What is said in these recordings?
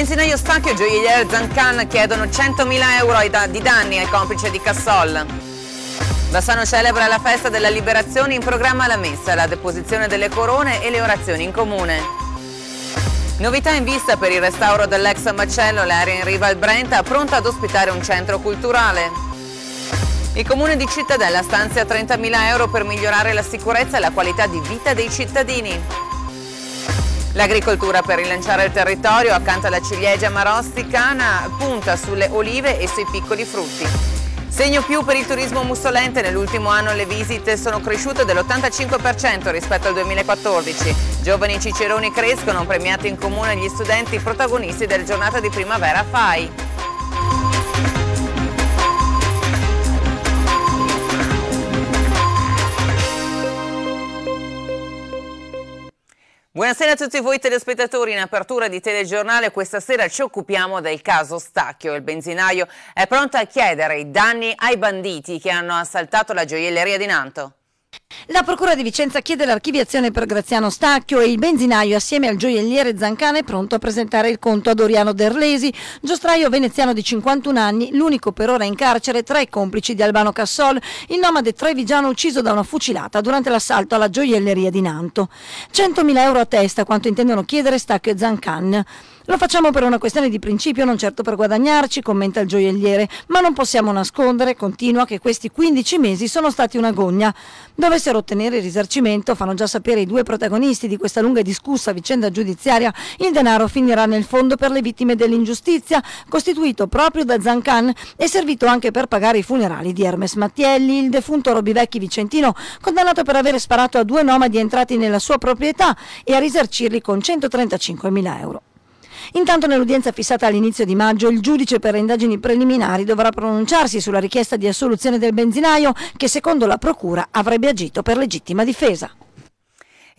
Benzinaio Stacchio e gioielliere Zancan chiedono 100.000 euro di danni al complice di Cassol. Bassano celebra la festa della liberazione in programma la messa, la deposizione delle corone e le orazioni in comune. Novità in vista per il restauro dell'ex macello, l'area in riva al Brenta pronta ad ospitare un centro culturale. Il comune di Cittadella stanzia 30.000 euro per migliorare la sicurezza e la qualità di vita dei cittadini. L'agricoltura per rilanciare il territorio accanto alla ciliegia marosticana punta sulle olive e sui piccoli frutti. Segno più per il turismo mussolente, nell'ultimo anno le visite sono cresciute dell'85% rispetto al 2014. Giovani ciceroni crescono, premiati in comune gli studenti protagonisti della giornata di primavera FAI. Buonasera a tutti voi telespettatori, in apertura di telegiornale questa sera ci occupiamo del caso Stacchio. Il benzinaio è pronto a chiedere i danni ai banditi che hanno assaltato la gioielleria di Nanto. La Procura di Vicenza chiede l'archiviazione per Graziano Stacchio e il benzinaio assieme al gioielliere Zancane è pronto a presentare il conto a Doriano Derlesi, giostraio veneziano di 51 anni, l'unico per ora in carcere tra i complici di Albano Cassol, il nomade trevigiano ucciso da una fucilata durante l'assalto alla gioielleria di Nanto. 100.000 euro a testa quanto intendono chiedere Stacchio e Zancane. Lo facciamo per una questione di principio, non certo per guadagnarci, commenta il gioielliere, ma non possiamo nascondere, continua, che questi 15 mesi sono stati una gogna. Dovessero ottenere il risarcimento, fanno già sapere i due protagonisti di questa lunga e discussa vicenda giudiziaria, il denaro finirà nel fondo per le vittime dell'ingiustizia, costituito proprio da Zancan e servito anche per pagare i funerali di Hermes Mattielli, il defunto Robivecchi Vicentino, condannato per aver sparato a due nomadi entrati nella sua proprietà e a risarcirli con 135 mila euro. Intanto nell'udienza fissata all'inizio di maggio il giudice per le indagini preliminari dovrà pronunciarsi sulla richiesta di assoluzione del benzinaio che secondo la procura avrebbe agito per legittima difesa.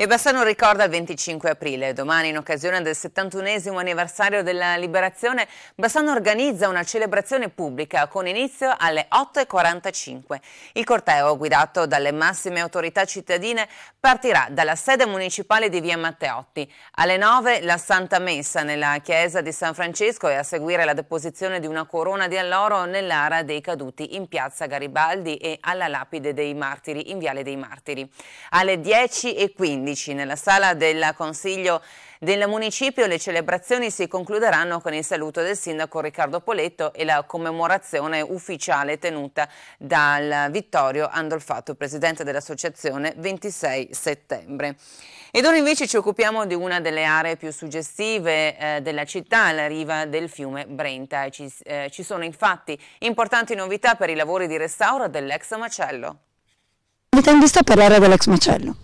E Bassano ricorda il 25 aprile, domani in occasione del 71 anniversario della liberazione, Bassano organizza una celebrazione pubblica con inizio alle 8.45. Il corteo, guidato dalle massime autorità cittadine, partirà dalla sede municipale di Via Matteotti. Alle 9 la Santa Messa nella chiesa di San Francesco e a seguire la deposizione di una corona di alloro nell'ara dei caduti in piazza Garibaldi e alla lapide dei martiri in Viale dei Martiri. Alle 10.15 15 nella sala del Consiglio del Municipio. Le celebrazioni si concluderanno con il saluto del sindaco Riccardo Poletto e la commemorazione ufficiale tenuta dal Vittorio Andolfato, presidente dell'associazione 26 settembre. Ed ora invece ci occupiamo di una delle aree più suggestive eh, della città, la riva del fiume Brenta. Ci, eh, ci sono infatti importanti novità per i lavori di restauro dell'ex macello. Novità in vista per l'area dell'ex macello.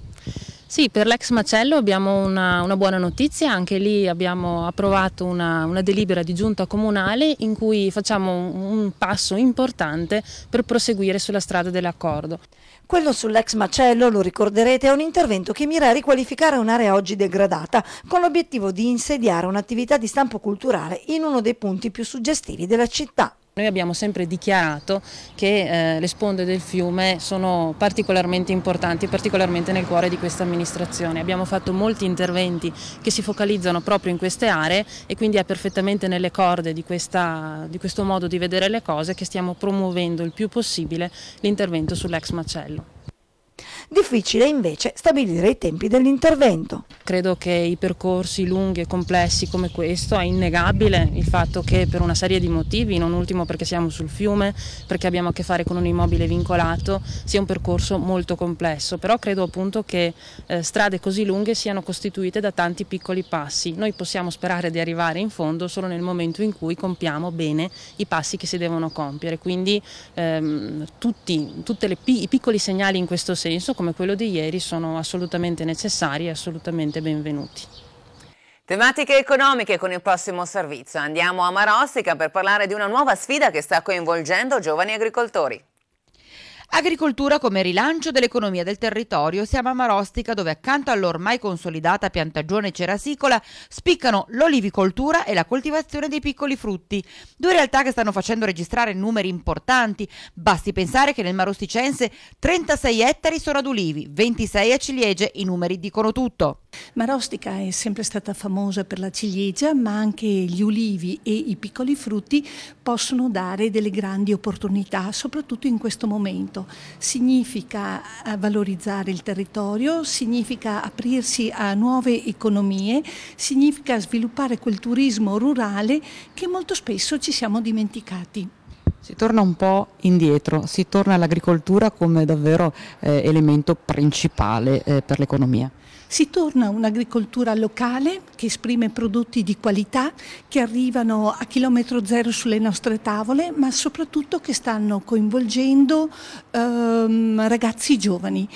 Sì, per l'ex macello abbiamo una, una, buona notizia, anche lì abbiamo approvato una, una, delibera di giunta comunale in cui facciamo un, un passo importante per proseguire sulla strada dell'accordo. Quello sull'ex macello, lo ricorderete, è un intervento che mira a riqualificare un'area oggi degradata con l'obiettivo di insediare un'attività di stampo culturale in uno dei punti più suggestivi della città. Noi abbiamo sempre dichiarato che eh, le sponde del fiume sono particolarmente importanti, particolarmente nel cuore di questa amministrazione. Abbiamo fatto molti interventi che si focalizzano proprio in queste aree e quindi è perfettamente nelle corde di, questa, di questo modo di vedere le cose che stiamo promuovendo il più possibile l'intervento sull'ex macello. Difficile invece stabilire i tempi dell'intervento. Credo che i percorsi lunghi e complessi come questo è innegabile il fatto che per una serie di motivi, non ultimo perché siamo sul fiume, perché abbiamo a che fare con un immobile vincolato, sia un percorso molto complesso, però credo appunto che eh, strade così lunghe siano costituite da tanti piccoli passi. Noi possiamo sperare di arrivare in fondo solo nel momento in cui compiamo bene i passi che si devono compiere, quindi ehm, tutti, i piccoli segnali in questo senso consenso come quello di ieri sono assolutamente necessari e assolutamente benvenuti. Tematiche economiche con il prossimo servizio. Andiamo a Marostica per parlare di una nuova sfida che sta coinvolgendo giovani agricoltori. Agricoltura come rilancio dell'economia del territorio, siamo a Marostica dove accanto all'ormai consolidata piantagione cerasicola spiccano l'olivicoltura e la coltivazione dei piccoli frutti, due realtà che stanno facendo registrare numeri importanti, basti pensare che nel Marosticense 36 ettari sono ad ulivi, 26 a ciliegie, i numeri dicono tutto. Marostica è sempre stata famosa per la ciliegia, ma anche gli ulivi e i piccoli frutti possono dare delle grandi opportunità, soprattutto in questo momento. Significa eh, valorizzare il territorio, significa aprirsi a nuove economie, significa sviluppare quel turismo rurale che molto spesso ci siamo dimenticati. Si torna un po' indietro, si torna all'agricoltura come davvero eh, elemento principale eh, per l'economia. Si torna a un'agricoltura locale che esprime prodotti di qualità, che arrivano a chilometro zero sulle nostre tavole, ma soprattutto che stanno coinvolgendo ehm, ragazzi giovani.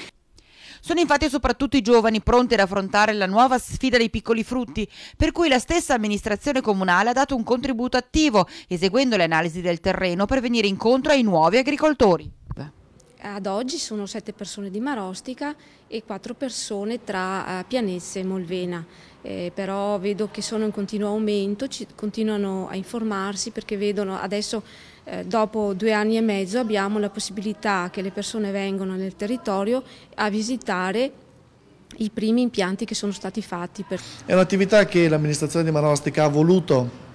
Sono infatti soprattutto i giovani pronti ad affrontare la nuova sfida dei piccoli frutti, per cui la stessa amministrazione comunale ha dato un contributo attivo, eseguendo le analisi del terreno per venire incontro ai nuovi agricoltori. Ad oggi sono sette persone di Marostica e quattro persone tra eh, Pianezza e Molvena, eh, però vedo che sono in continuo aumento, ci, continuano a informarsi perché vedono adesso eh, dopo due anni e mezzo abbiamo la possibilità che le persone vengano nel territorio a visitare i primi impianti che sono stati fatti. Per... È un'attività che l'amministrazione di Marostica ha voluto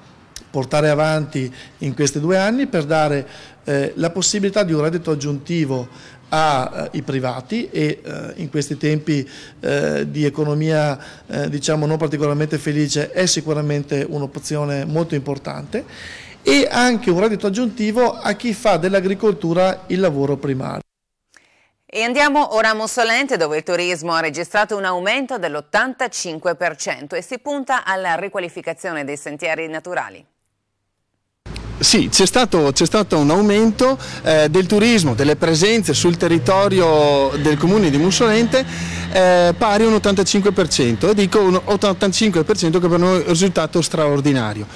portare avanti in questi due anni per dare eh, la possibilità di un reddito aggiuntivo ai eh, privati e eh, in questi tempi eh, di economia eh, diciamo non particolarmente felice è sicuramente un'opzione molto importante e anche un reddito aggiuntivo a chi fa dell'agricoltura il lavoro primario. E andiamo ora a Mussolente dove il turismo ha registrato un aumento dell'85% e si punta alla riqualificazione dei sentieri naturali. Sì, c'è stato, stato, un aumento eh, del turismo, delle presenze sul territorio del comune di Mussolente eh, pari a un 85%, e dico un 85% che per noi è un risultato straordinario.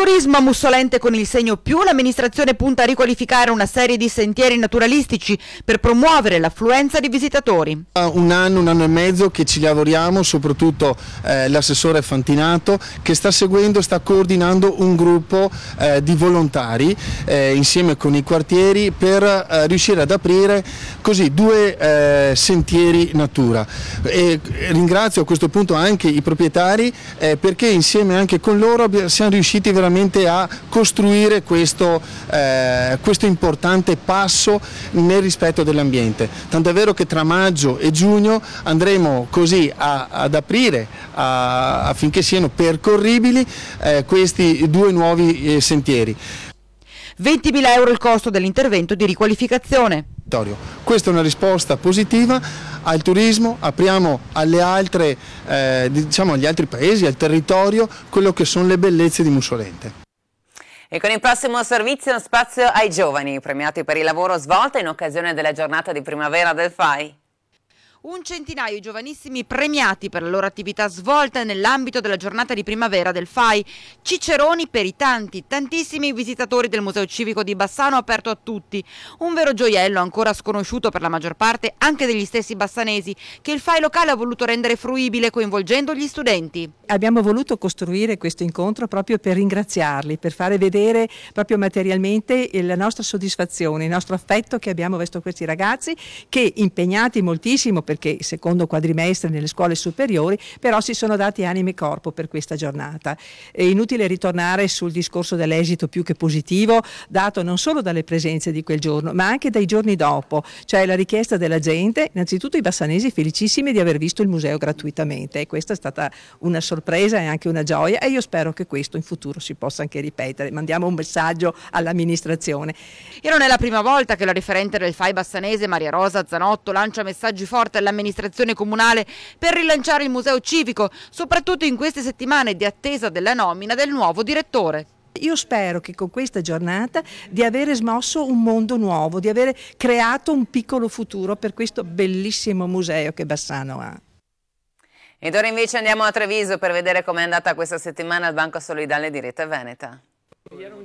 Turismo Mussolente con il segno più, l'amministrazione punta a riqualificare una serie di sentieri naturalistici per promuovere l'affluenza di visitatori. Un anno, un anno e mezzo che ci lavoriamo, soprattutto eh, l'assessore Fantinato che sta seguendo, sta coordinando un gruppo eh, di volontari eh, insieme con i quartieri per eh, riuscire ad aprire così due eh, sentieri natura. E ringrazio a questo punto anche i proprietari eh, perché insieme anche con loro siamo riusciti veramente veramente a costruire questo, eh, questo importante passo nel rispetto dell'ambiente. Tant'è vero che tra maggio e giugno andremo così a, ad aprire a, affinché siano percorribili eh, questi due nuovi eh, sentieri. 20.000 euro il costo dell'intervento di riqualificazione territorio. Questa è una risposta positiva al turismo, apriamo altre, eh, diciamo agli altri paesi, al territorio, quello che sono le bellezze di Mussolente. E con il prossimo servizio spazio ai giovani, premiati per il lavoro svolto in occasione della giornata di primavera del FAI. Un centinaio di giovanissimi premiati per la loro attività svolta nell'ambito della giornata di primavera del FAI. Ciceroni per i tanti, tantissimi visitatori del Museo Civico di Bassano aperto a tutti. Un vero gioiello ancora sconosciuto per la maggior parte anche degli stessi bassanesi che il FAI locale ha voluto rendere fruibile coinvolgendo gli studenti. Abbiamo voluto costruire questo incontro proprio per ringraziarli, per fare vedere proprio materialmente la nostra soddisfazione, il nostro affetto che abbiamo verso questi ragazzi che impegnati moltissimo perché il secondo quadrimestre nelle scuole superiori, però si sono dati anime e corpo per questa giornata. È inutile ritornare sul discorso dell'esito più che positivo, dato non solo dalle presenze di quel giorno, ma anche dai giorni dopo, cioè la richiesta della gente, innanzitutto i bassanesi felicissimi di aver visto il museo gratuitamente e questa è stata una sorpresa e anche una gioia e io spero che questo in futuro si possa anche ripetere. Mandiamo un messaggio all'amministrazione. E non è la prima volta che la referente del FAI bassanese Maria Rosa Zanotto lancia messaggi forti all'amministrazione comunale per rilanciare il museo civico, soprattutto in queste settimane di attesa della nomina del nuovo direttore. Io spero che con questa giornata di avere smosso un mondo nuovo, di avere creato un piccolo futuro per questo bellissimo museo che Bassano ha. Ed ora invece andiamo a Treviso per vedere com'è andata questa settimana al Banco Solidale di Rete Veneta.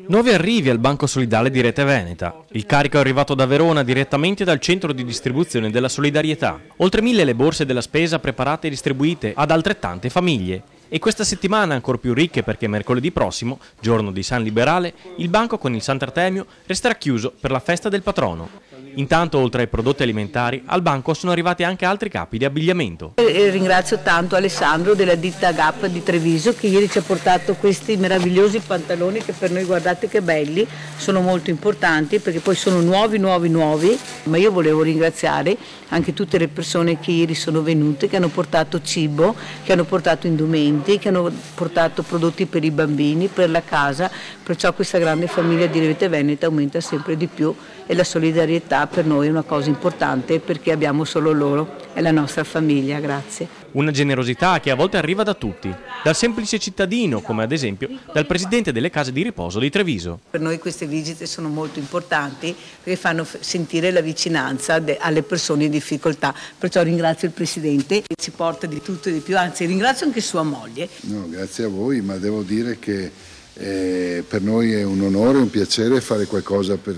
Nuovi arrivi al Banco Solidale di Rete Veneta. Il carico è arrivato da Verona direttamente dal centro di distribuzione della Solidarietà. Oltre mille le borse della spesa preparate e distribuite ad altrettante famiglie. E questa settimana ancora più ricche perché mercoledì prossimo, giorno di San Liberale, il banco con il Sant'Artemio resterà chiuso per la festa del patrono. Intanto, oltre ai prodotti alimentari, al banco sono arrivati anche altri capi di abbigliamento. Ringrazio tanto Alessandro della ditta Gap di Treviso che ieri ci ha portato questi meravigliosi pantaloni che per noi guardate che belli, sono molto importanti perché poi sono nuovi, nuovi, nuovi, ma io volevo ringraziare anche tutte le persone che ieri sono venute, che hanno portato cibo, che hanno portato indumenti, che hanno portato prodotti per i bambini, per la casa, perciò questa grande famiglia di Rete Veneta aumenta sempre di più e la solidarietà per noi è una cosa importante perché abbiamo solo loro e la nostra famiglia, grazie. Una generosità che a volte arriva da tutti, dal semplice cittadino come ad esempio dal presidente delle case di riposo di Treviso. Per noi queste visite sono molto importanti perché fanno sentire la vicinanza alle persone in difficoltà, perciò ringrazio il presidente che ci porta di tutto e di più, anzi ringrazio anche sua moglie. No, grazie a voi, ma devo dire che eh, per noi è un onore, un piacere fare qualcosa per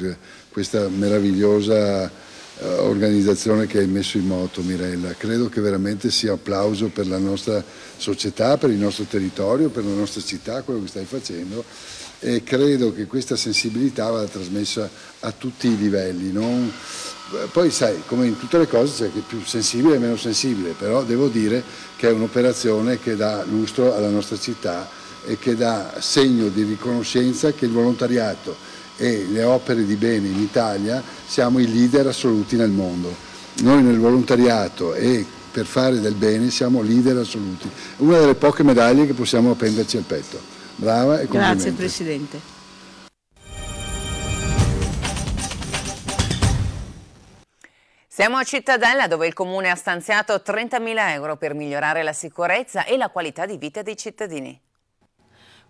questa meravigliosa eh, organizzazione che hai messo in moto Mirella. Credo che veramente sia applauso per la nostra società, per il nostro territorio, per la nostra città, quello che stai facendo e credo che questa sensibilità vada trasmessa a tutti i livelli. Non... Poi sai, come in tutte le cose c'è cioè chi è più sensibile e meno sensibile, però devo dire che è un'operazione che dà lustro alla nostra città e che dà segno di riconoscenza che il volontariato e le opere di bene in Italia siamo i leader assoluti nel mondo. Noi nel volontariato e per fare del bene siamo leader assoluti. Una delle poche medaglie che possiamo appenderci al petto. Brava e complimenti. Grazie Presidente. Siamo a Cittadella dove il comune ha stanziato 30.000 euro per migliorare la sicurezza e la qualità di vita dei cittadini.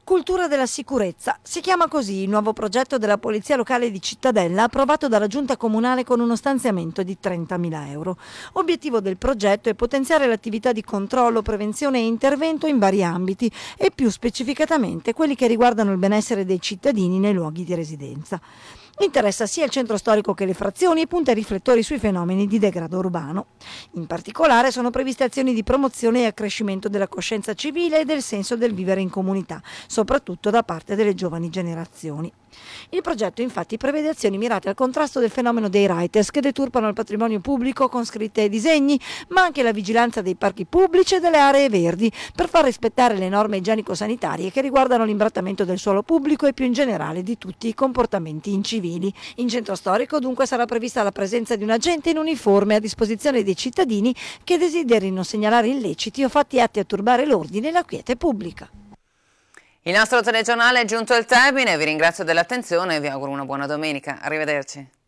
Cultura della sicurezza. Si chiama così il nuovo progetto della Polizia Locale di Cittadella approvato dalla Giunta Comunale con uno stanziamento di 30.000 euro. Obiettivo del progetto è potenziare l'attività di controllo, prevenzione e intervento in vari ambiti e più specificatamente quelli che riguardano il benessere dei cittadini nei luoghi di residenza. Interessa sia il centro storico che le frazioni e punta i riflettori sui fenomeni di degrado urbano. In particolare sono previste azioni di promozione e accrescimento della coscienza civile e del senso del vivere in comunità, soprattutto da parte delle giovani generazioni. Il progetto infatti prevede azioni mirate al contrasto del fenomeno dei writers che deturpano il patrimonio pubblico con scritte e disegni, ma anche la vigilanza dei parchi pubblici e delle aree verdi per far rispettare le norme igienico-sanitarie che riguardano l'imbrattamento del suolo pubblico e più in generale di tutti i comportamenti incivili. In centro storico dunque sarà prevista la presenza di un agente in uniforme a disposizione dei cittadini che desiderino segnalare illeciti o fatti atti a turbare l'ordine e la quiete pubblica. Il nostro telegiornale è giunto al termine, vi ringrazio dell'attenzione e vi auguro una buona domenica. Arrivederci.